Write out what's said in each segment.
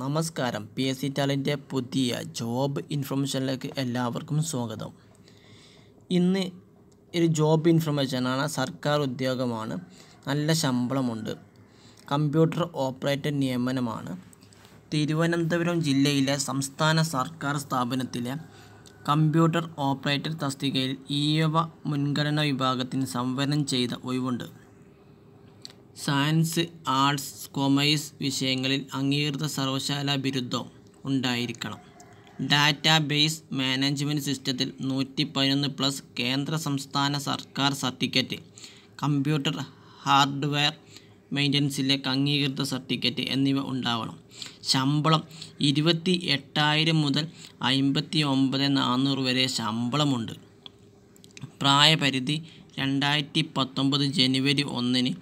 നമസ്കാരം P S C ടാലൻ്റെ പുതിയ job ഇൻഫർമേഷനിലേക്ക് എല്ലാവർക്കും സ്വാഗതം ഇന്ന് ഒരു ജോബ് ഇൻഫർമേഷനാണ് സർക്കാർ ഉദ്യോഗമാണ് നല്ല ശമ്പളമുണ്ട് കമ്പ്യൂട്ടർ ഓപ്പറേറ്റർ നിയമനമാണ് തിരുവനന്തപുരം ജില്ലയിലെ സംസ്ഥാന സർക്കാർ സ്ഥാപനത്തിലെ കമ്പ്യൂട്ടർ ഓപ്പറേറ്റർ തസ്തികയിൽ ഈയവ മുൻഗണന വിഭാഗത്തിന് സംവരണം ചെയ്ത ഒഴിവുണ്ട് സയൻസ് ആർട്സ് കൊമേഴ്സ് വിഷയങ്ങളിൽ അംഗീകൃത സർവശാല ബിരുദം ഉണ്ടായിരിക്കണം ഡാറ്റാബേസ് മാനേജ്മെൻറ്റ് സിസ്റ്റത്തിൽ നൂറ്റി പതിനൊന്ന് പ്ലസ് കേന്ദ്ര സംസ്ഥാന സർക്കാർ സർട്ടിഫിക്കറ്റ് കമ്പ്യൂട്ടർ ഹാർഡ്വെയർ മെയിൻ്റനൻസിലെ അംഗീകൃത സർട്ടിഫിക്കറ്റ് എന്നിവ ഉണ്ടാവണം ശമ്പളം ഇരുപത്തി എട്ടായിരം മുതൽ അമ്പത്തി ഒമ്പത് നാനൂറ് വരെ ശമ്പളമുണ്ട് പ്രായപരിധി രണ്ടായിരത്തി പത്തൊമ്പത് ജനുവരി ഒന്നിന്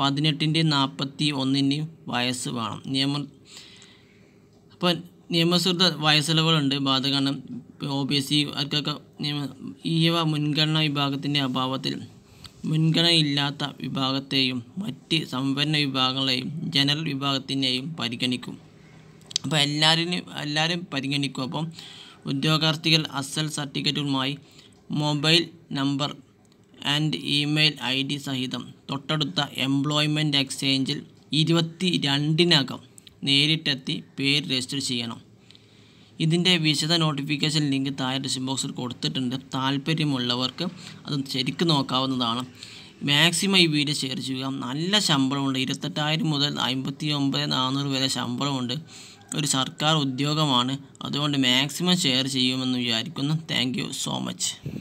പതിനെട്ടിൻ്റെ നാൽപ്പത്തി ഒന്നിൻ്റെയും വയസ്സ് വേണം നിയമ അപ്പോൾ നിയമസൃത വയസ്സിളവുകളുണ്ട് ബാധ കാരണം ഒ ബി സി അവർക്കൊക്കെ നിയമ ഈവ മുൻഗണന വിഭാഗത്തിൻ്റെ അഭാവത്തിൽ മുൻഗണനയില്ലാത്ത വിഭാഗത്തെയും മറ്റ് സമ്പന്ന വിഭാഗങ്ങളെയും ജനറൽ വിഭാഗത്തിനെയും പരിഗണിക്കും അപ്പോൾ എല്ലാവരും എല്ലാവരും പരിഗണിക്കും അപ്പം ഉദ്യോഗാർത്ഥികൾ അസൽ സർട്ടിഫിക്കറ്റുകളുമായി mobile number and email I D സഹിതം തൊട്ടടുത്ത എംപ്ലോയ്മെൻറ്റ് എക്സ്ചേഞ്ചിൽ ഇരുപത്തി രണ്ടിനകം നേരിട്ടെത്തി പേര് രജിസ്റ്റർ ചെയ്യണം ഇതിൻ്റെ വിശദ നോട്ടിഫിക്കേഷൻ ലിങ്ക് താഴെ ഡിസിഷൻ ബോക്സിൽ കൊടുത്തിട്ടുണ്ട് താല്പര്യമുള്ളവർക്ക് അത് ശരിക്കും നോക്കാവുന്നതാണ് മാക്സിമം ഈ വീഡിയോ ഷെയർ ചെയ്യുക നല്ല ശമ്പളമുണ്ട് ഇരുപത്തെട്ടായിരം മുതൽ അമ്പത്തി ഒമ്പത് നാനൂറ് വരെ ശമ്പളമുണ്ട് ഒരു സർക്കാർ ഉദ്യോഗമാണ് അതുകൊണ്ട് മാക്സിമം ഷെയർ ചെയ്യുമെന്ന് വിചാരിക്കുന്നു താങ്ക് സോ മച്ച്